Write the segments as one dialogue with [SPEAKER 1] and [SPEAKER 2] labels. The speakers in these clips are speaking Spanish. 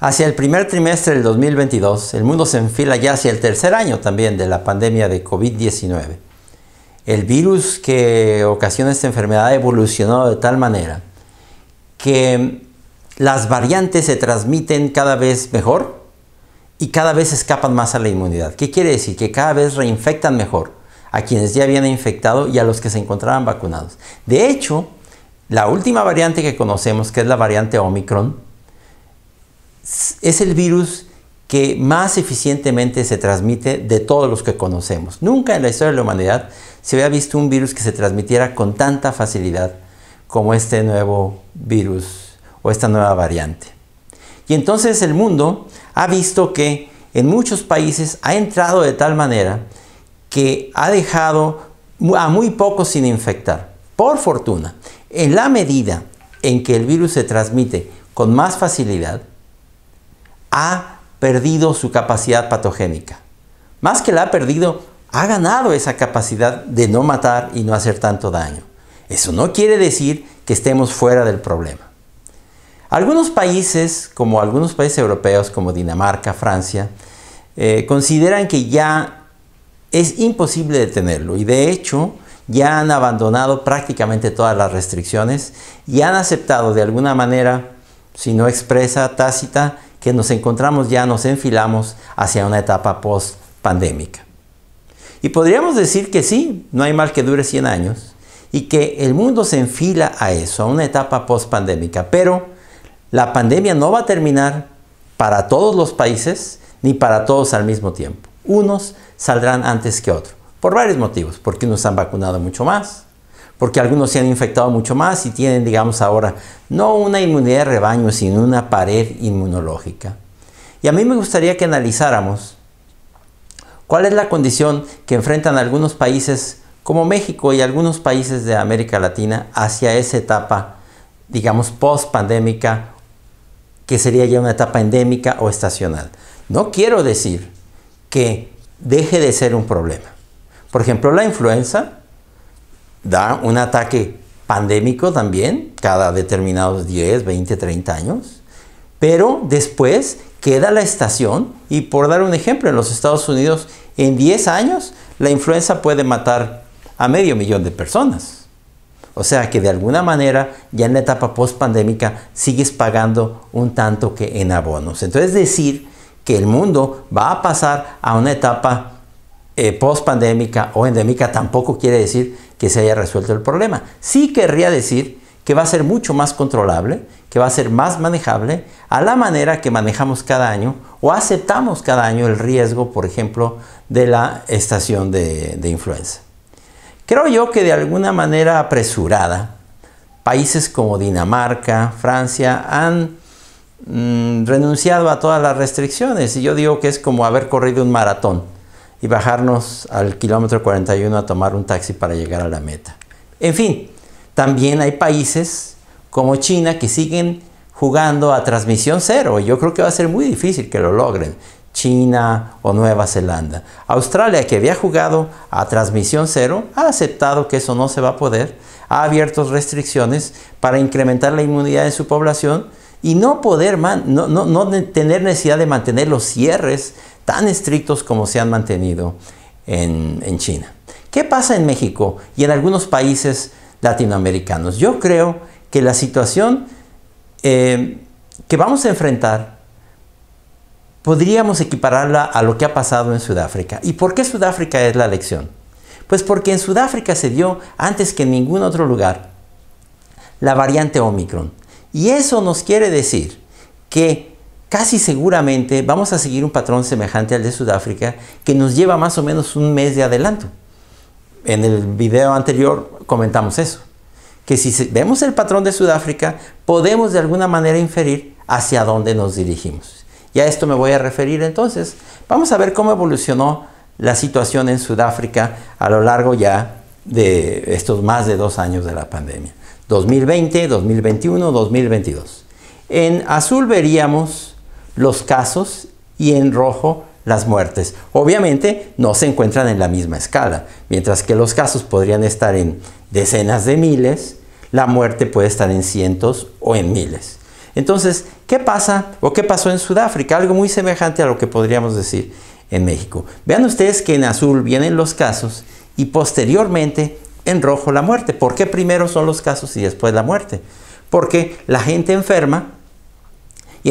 [SPEAKER 1] Hacia el primer trimestre del 2022, el mundo se enfila ya hacia el tercer año también de la pandemia de COVID-19. El virus que ocasiona esta enfermedad ha evolucionado de tal manera que las variantes se transmiten cada vez mejor y cada vez escapan más a la inmunidad. ¿Qué quiere decir? Que cada vez reinfectan mejor a quienes ya habían infectado y a los que se encontraban vacunados. De hecho, la última variante que conocemos, que es la variante Omicron, es el virus que más eficientemente se transmite de todos los que conocemos. Nunca en la historia de la humanidad se había visto un virus que se transmitiera con tanta facilidad como este nuevo virus o esta nueva variante. Y entonces el mundo ha visto que en muchos países ha entrado de tal manera que ha dejado a muy pocos sin infectar. Por fortuna, en la medida en que el virus se transmite con más facilidad, ha perdido su capacidad patogénica. Más que la ha perdido, ha ganado esa capacidad de no matar y no hacer tanto daño. Eso no quiere decir que estemos fuera del problema. Algunos países, como algunos países europeos, como Dinamarca, Francia, eh, consideran que ya es imposible detenerlo y de hecho ya han abandonado prácticamente todas las restricciones y han aceptado de alguna manera, si no expresa, tácita, que nos encontramos ya nos enfilamos hacia una etapa post pandémica. Y podríamos decir que sí, no hay mal que dure 100 años y que el mundo se enfila a eso, a una etapa post pandémica, pero la pandemia no va a terminar para todos los países ni para todos al mismo tiempo. Unos saldrán antes que otros, por varios motivos, porque nos han vacunado mucho más, porque algunos se han infectado mucho más y tienen, digamos ahora, no una inmunidad de rebaño, sino una pared inmunológica. Y a mí me gustaría que analizáramos cuál es la condición que enfrentan algunos países como México y algunos países de América Latina hacia esa etapa, digamos, post-pandémica, que sería ya una etapa endémica o estacional. No quiero decir que deje de ser un problema. Por ejemplo, la influenza da un ataque pandémico también, cada determinados 10, 20, 30 años, pero después queda la estación y por dar un ejemplo, en los Estados Unidos en 10 años la influenza puede matar a medio millón de personas. O sea que de alguna manera ya en la etapa post-pandémica sigues pagando un tanto que en abonos. Entonces decir que el mundo va a pasar a una etapa eh, post-pandémica o endémica tampoco quiere decir que se haya resuelto el problema. Sí querría decir que va a ser mucho más controlable, que va a ser más manejable a la manera que manejamos cada año o aceptamos cada año el riesgo, por ejemplo, de la estación de, influenza. Creo yo que de alguna manera apresurada, países como Dinamarca, Francia han mm, renunciado a todas las restricciones y yo digo que es como haber corrido un maratón y bajarnos al kilómetro 41 a tomar un taxi para llegar a la meta. En fin, también hay países como China que siguen jugando a transmisión cero. Yo creo que va a ser muy difícil que lo logren. China o Nueva Zelanda. Australia, que había jugado a transmisión cero, ha aceptado que eso no se va a poder, ha abierto restricciones para incrementar la inmunidad de su población y no poder, no, no tener necesidad de mantener los cierres tan estrictos como se han mantenido en, China. ¿Qué pasa en México y en algunos países latinoamericanos? Yo creo que la situación eh, que vamos a enfrentar podríamos equipararla a lo que ha pasado en Sudáfrica. ¿Y por qué Sudáfrica es la lección? Pues porque en Sudáfrica se dio, antes que en ningún otro lugar, la variante Omicron. Y eso nos quiere decir que casi seguramente vamos a seguir un patrón semejante al de Sudáfrica que nos lleva más o menos un mes de adelanto. En el video anterior comentamos eso, que si vemos el patrón de Sudáfrica podemos de alguna manera inferir hacia dónde nos dirigimos. Y a esto me voy a referir entonces. Vamos a ver cómo evolucionó la situación en Sudáfrica a lo largo ya de estos más de dos años de la pandemia. 2020, 2021, 2022. En azul veríamos los casos y en rojo las muertes. Obviamente no se encuentran en la misma escala. Mientras que los casos podrían estar en decenas de miles, la muerte puede estar en cientos o en miles. Entonces, ¿qué pasa o qué pasó en Sudáfrica? Algo muy semejante a lo que podríamos decir en México. Vean ustedes que en azul vienen los casos y posteriormente en rojo la muerte. ¿Por qué primero son los casos y después la muerte? Porque la gente enferma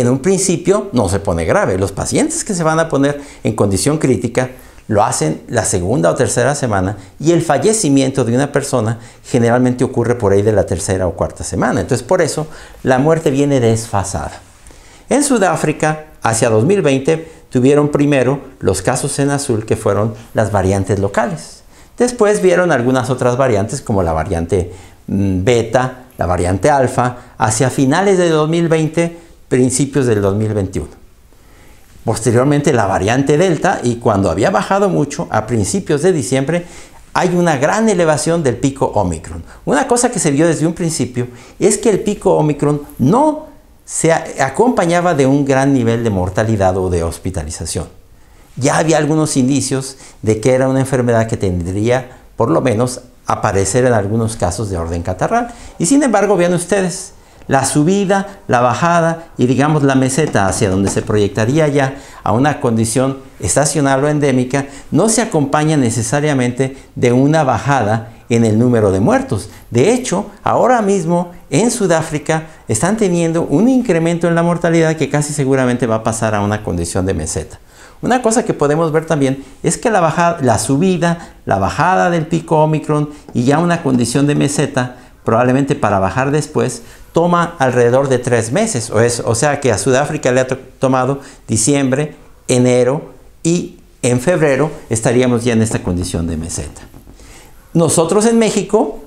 [SPEAKER 1] en un principio no se pone grave. Los pacientes que se van a poner en condición crítica lo hacen la segunda o tercera semana y el fallecimiento de una persona generalmente ocurre por ahí de la tercera o cuarta semana. Entonces por eso la muerte viene desfasada. En Sudáfrica, hacia 2020, tuvieron primero los casos en azul que fueron las variantes locales. Después vieron algunas otras variantes como la variante mm, beta, la variante alfa. Hacia finales de 2020 principios del 2021. Posteriormente la variante Delta y cuando había bajado mucho a principios de diciembre hay una gran elevación del pico Omicron. Una cosa que se vio desde un principio es que el pico Omicron no se acompañaba de un gran nivel de mortalidad o de hospitalización. Ya había algunos indicios de que era una enfermedad que tendría por lo menos aparecer en algunos casos de orden catarral. Y sin embargo, vean ustedes, la subida, la bajada y digamos la meseta hacia donde se proyectaría ya a una condición estacional o endémica, no se acompaña necesariamente de una bajada en el número de muertos. De hecho, ahora mismo en Sudáfrica están teniendo un incremento en la mortalidad que casi seguramente va a pasar a una condición de meseta. Una cosa que podemos ver también es que la, bajada, la subida, la bajada del pico Omicron y ya una condición de meseta probablemente para bajar después, toma alrededor de tres meses. O, es, o sea que a Sudáfrica le ha tomado diciembre, enero y en febrero estaríamos ya en esta condición de meseta. Nosotros en México,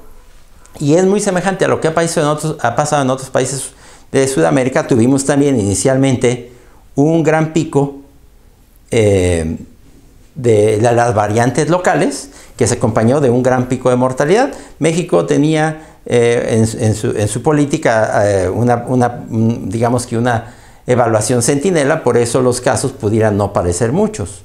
[SPEAKER 1] y es muy semejante a lo que ha pasado en otros, ha pasado en otros países de Sudamérica, tuvimos también inicialmente un gran pico eh, de las variantes locales, que se acompañó de un gran pico de mortalidad. México tenía eh, en, su, política eh, una, mm, digamos que una evaluación centinela, por eso los casos pudieran no parecer muchos.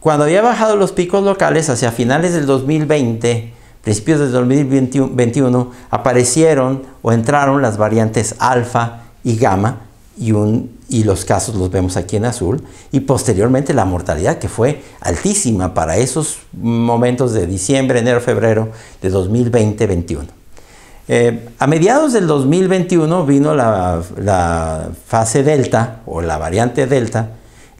[SPEAKER 1] Cuando había bajado los picos locales hacia finales del 2020, principios del 2021, aparecieron o entraron las variantes alfa y gamma y, los casos los vemos aquí en azul, y posteriormente la mortalidad que fue altísima para esos momentos de diciembre, enero, febrero de 2020-21. Eh, a mediados del 2021 vino la, la fase delta o la variante delta,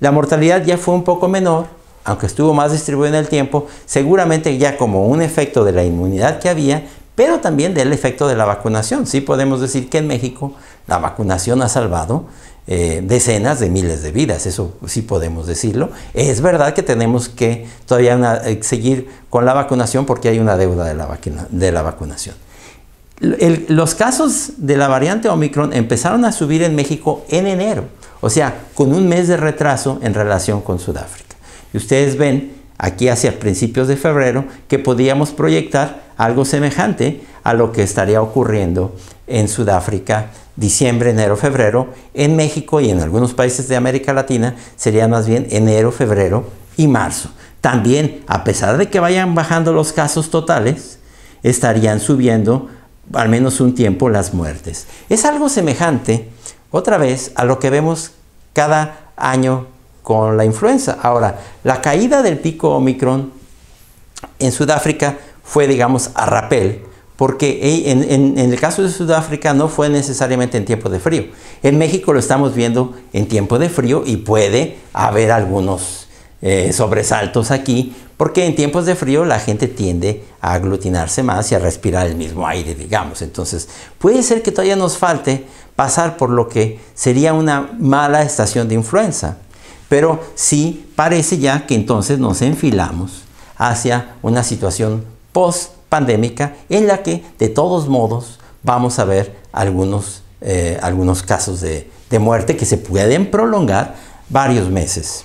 [SPEAKER 1] la mortalidad ya fue un poco menor, aunque estuvo más distribuida en el tiempo, seguramente ya como un efecto de la inmunidad que había, pero también del efecto de la vacunación. Sí podemos decir que en México la vacunación ha salvado eh, decenas de miles de vidas, eso sí podemos decirlo. Es verdad que tenemos que todavía eh, seguir con la vacunación porque hay una deuda de la, vacunación. los casos de la variante Omicron empezaron a subir en México en enero, o sea, con un mes de retraso en relación con Sudáfrica. Y ustedes ven aquí hacia principios de febrero que podíamos proyectar algo semejante a lo que estaría ocurriendo en Sudáfrica diciembre, enero, febrero, en México y en algunos países de América Latina sería más bien enero, febrero y marzo. También, a pesar de que vayan bajando los casos totales, estarían subiendo al menos un tiempo las muertes. Es algo semejante, otra vez, a lo que vemos cada año con la influenza. Ahora, la caída del pico Omicron en Sudáfrica fue, digamos, a rapel, porque en, el caso de Sudáfrica no fue necesariamente en tiempo de frío. En México lo estamos viendo en tiempo de frío y puede haber algunos eh, sobresaltos aquí, porque en tiempos de frío la gente tiende a aglutinarse más y a respirar el mismo aire, digamos. Entonces, puede ser que todavía nos falte pasar por lo que sería una mala estación de influenza. Pero sí parece ya que entonces nos enfilamos hacia una situación post pandémica en la que de todos modos vamos a ver algunos, eh, algunos casos de, muerte que se pueden prolongar varios meses.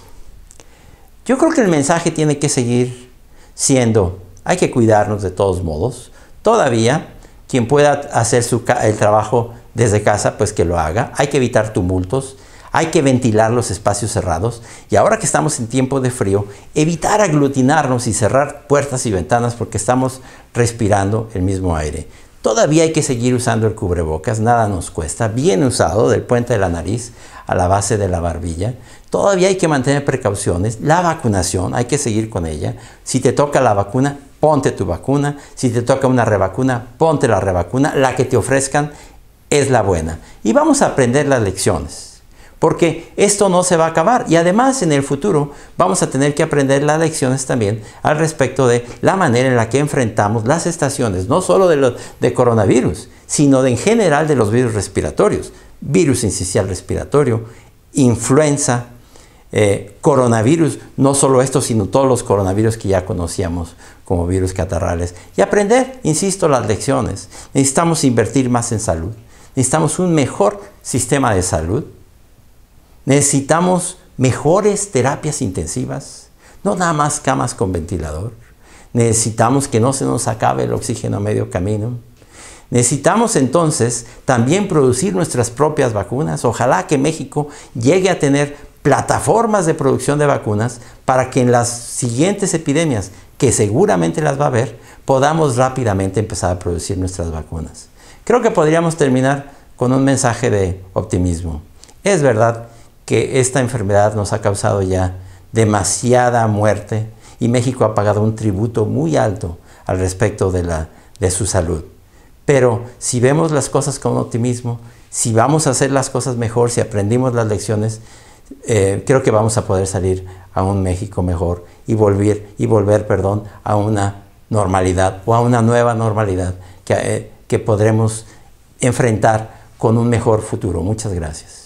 [SPEAKER 1] Yo creo que el mensaje tiene que seguir siendo, hay que cuidarnos de todos modos. Todavía, quien pueda hacer el trabajo desde casa, pues que lo haga. Hay que evitar tumultos. Hay que ventilar los espacios cerrados y ahora que estamos en tiempo de frío, evitar aglutinarnos y cerrar puertas y ventanas porque estamos respirando el mismo aire. Todavía hay que seguir usando el cubrebocas, nada nos cuesta, bien usado del puente de la nariz a la base de la barbilla. Todavía hay que mantener precauciones, la vacunación, hay que seguir con ella. Si te toca la vacuna, ponte tu vacuna. Si te toca una revacuna, ponte la revacuna. La que te ofrezcan es la buena. Y vamos a aprender las lecciones porque esto no se va a acabar y además en el futuro vamos a tener que aprender las lecciones también al respecto de la manera en la que enfrentamos las estaciones, no solo de, coronavirus, sino en general de los virus respiratorios, virus incisional respiratorio, influenza, eh, coronavirus, no solo esto sino todos los coronavirus que ya conocíamos como virus catarrales. Y aprender, insisto, las lecciones. Necesitamos invertir más en salud. Necesitamos un mejor sistema de salud Necesitamos mejores terapias intensivas, no nada más camas con ventilador. Necesitamos que no se nos acabe el oxígeno a medio camino. Necesitamos entonces también producir nuestras propias vacunas. Ojalá que México llegue a tener plataformas de producción de vacunas para que en las siguientes epidemias, que seguramente las va a haber, podamos rápidamente empezar a producir nuestras vacunas. Creo que podríamos terminar con un mensaje de optimismo. Es verdad que esta enfermedad nos ha causado ya demasiada muerte y México ha pagado un tributo muy alto al respecto de, la, de su salud. Pero si vemos las cosas con optimismo, si vamos a hacer las cosas mejor, si aprendimos las lecciones, eh, creo que vamos a poder salir a un México mejor y volver, y volver perdón, a una normalidad o a una nueva normalidad que eh, podremos enfrentar con un mejor futuro. Muchas gracias.